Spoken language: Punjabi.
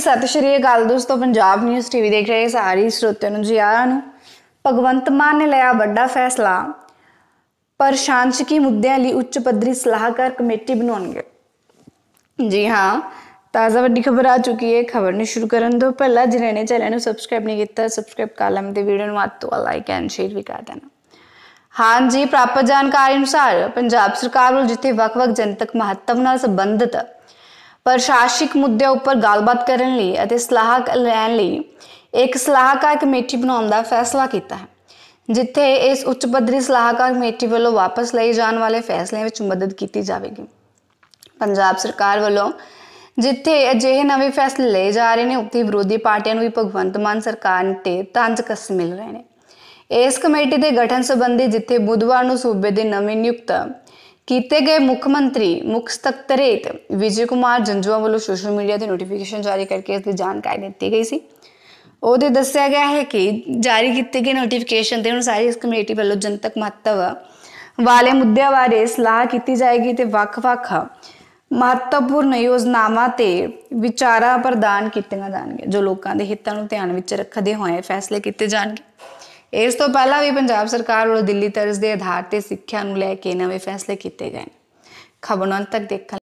ਸਤਿ ਸ਼੍ਰੀ ਅਕਾਲ ਦੋਸਤੋ ਪੰਜਾਬ ਨਿਊਜ਼ ਟੀਵੀ ਦੇਖ ਰਹੇ ਸਾਰੇ ਸਰੋਤਿਆਂ ਨੂੰ ਜੀ ਆਇਆਂ ਨੂੰ ਭਗਵੰਤ ਮਾਨ ਨੇ ਲਿਆ ਵੱਡਾ ਫੈਸਲਾ ਸ਼ਾਂਤਕੀ ਮੁੱਦਿਆਂ ਲਈ ਉੱਚ ਪੱਧਰੀ ਸਲਾਹਕਾਰ ਕਮੇਟੀ ਬਣਾਉਣਗੇ ਜੀ ਹਾਂ ਤਾਜ਼ਾ ਵੱਡੀ ਖਬਰ ਆ ਚੁੱਕੀ ਹੈ ਖਬਰ ਨੂੰ ਸ਼ੁਰੂ ਕਰਨ ਤੋਂ ਪਹਿਲਾਂ ਜਿਨ੍ਹਾਂ ਨੇ ਚੈਨਲ ਨੂੰ ਸਬਸਕ੍ਰਾਈਬ ਨਹੀਂ ਕੀਤਾ ਸਬਸਕ੍ਰਾਈਬ ਕਰ ਲੈਣ ਤੇ ਵੀਡੀਓ ਨੂੰ ਵੱਧ ਤੋਂ ਲਾਈਕ ਐਂਡ ਸ਼ੇਅਰ ਵੀ ਕਰ ਦੇਣਾ ਹਾਂ ਜੀ ਪ੍ਰਾਪਤ ਜਾਣਕਾਰੀ ਅਨੁਸਾਰ ਪੰਜਾਬ ਸਰਕਾਰ ਵੱਲੋਂ ਜਿੱਥੇ ਵੱਖ-ਵੱਖ ਜਨਤਕ ਮਹੱਤਵ ਨਾਲ ਸੰਬੰਧਿਤ ਪ੍ਰਸ਼ਾਸਨਿਕ ਮੁੱਦਿਆਂ ਉੱਪਰ ਗੱਲਬਾਤ ਕਰਨ ਲਈ ਅਤੇ ਸਲਾਹ ਲੈਣ ਲਈ ਇੱਕ ਸਲਾਹਕਾਰ ਕਮੇਟੀ ਬਣਾਉਣ ਦਾ ਫੈਸਲਾ ਕੀਤਾ ਹੈ ਜਿੱਥੇ ਇਸ ਉੱਚ ਪੱਧਰੀ ਸਲਾਹਕਾਰ ਕਮੇਟੀ ਵੱਲੋਂ ਵਾਪਸ ਲਈ ਜਾਣ ਵਾਲੇ ਫੈਸਲਿਆਂ ਵਿੱਚ ਮਦਦ ਕੀਤੀ ਜਾਵੇਗੀ ਪੰਜਾਬ ਸਰਕਾਰ ਵੱਲੋਂ ਜਿੱਥੇ ਅਜਿਹੇ ਨਵੇਂ ਫੈਸਲੇ ਲਏ ਜਾ ਰਹੇ ਨੇ ਉੱਥੇ ਵਿਰੋਧੀ ਪਾਰਟੀਆਂ ਨੂੰ ਵੀ ਭਗਵੰਤ ਮਾਨ ਸਰਕਾਰ ਤੇ ਤੰਜ ਕਸ ਮਿਲ ਰਹੇ ਨੇ ਇਸ ਕਮੇਟੀ ਦੇ ਗਠਨ ਸੰਬੰਧੀ ਜਿੱਥੇ ਬੁੱਧਵਾਰ ਨੂੰ ਸੂਬੇ ਦੇ ਨਵੇਂ ਨਿਯੁਕਤ ਕੀਤੇ ਗਏ ਮੁੱਖ ਮੰਤਰੀ ਮੁੱਖ ਸਤਕਰੇਤ ਵਿਜੇ ਕੁਮਾਰ ਜੰਜੂਆ ਵੱਲੋਂ ਸੋਸ਼ਲ ਮੀਡੀਆ ਤੇ ਨੋਟੀਫਿਕੇਸ਼ਨ ਜਾਰੀ ਕਰਕੇ ਇਸ ਦੀ ਜਾਣਕਾਰੀ ਦਿੱਤੀ ਗਈ ਸੀ ਉਹਦੇ ਦੱਸਿਆ ਗਿਆ ਹੈ ਕਿ ਜਾਰੀ ਕੀਤੇ ਗਏ ਨੋਟੀਫਿਕੇਸ਼ਨ ਦੇ ਅਨੁਸਾਰ ਇਸ ਕਮੇਟੀ ਵੱਲੋਂ ਜਨਤਕ ਮਹੱਤਵ ਵਾਲੇ ਮੁੱਦਿਆਂ ਬਾਰੇ ਸਲਾਹ ਕੀਤੀ ਜਾਏਗੀ ਤੇ ਵੱਖ-ਵੱਖ ਮਹੱਤਵਪੂਰਨ ਯੋਜਨਾਵਾਂ ਤੇ ਵਿਚਾਰਾ ਪ੍ਰਦਾਨ ਕੀਤੀਆਂ ਜਾਣਗੀਆਂ ਜੋ ਲੋਕਾਂ ਦੇ ਹਿੱਤਾਂ ਨੂੰ ਧਿਆਨ ਵਿੱਚ ਰੱਖਦੇ ਹੋਏ ਫੈਸਲੇ ਕੀਤੇ ਜਾਣਗੇ ਇਸ ਤੋਂ ਪਹਿਲਾਂ ਵੀ ਪੰਜਾਬ ਸਰਕਾਰ ਵੱਲੋਂ ਦਿੱਲੀ ਤਰਜ਼ ਦੇ ਆਧਾਰ ਤੇ ਸਿੱਖਿਆ ਨੂੰ ਲੈ ਕੇ ਨਵੇਂ ਫੈਸਲੇ ਕੀਤੇ ਗਏ ਖਬਰਾਂ ਤੱਕ ਦੇਖ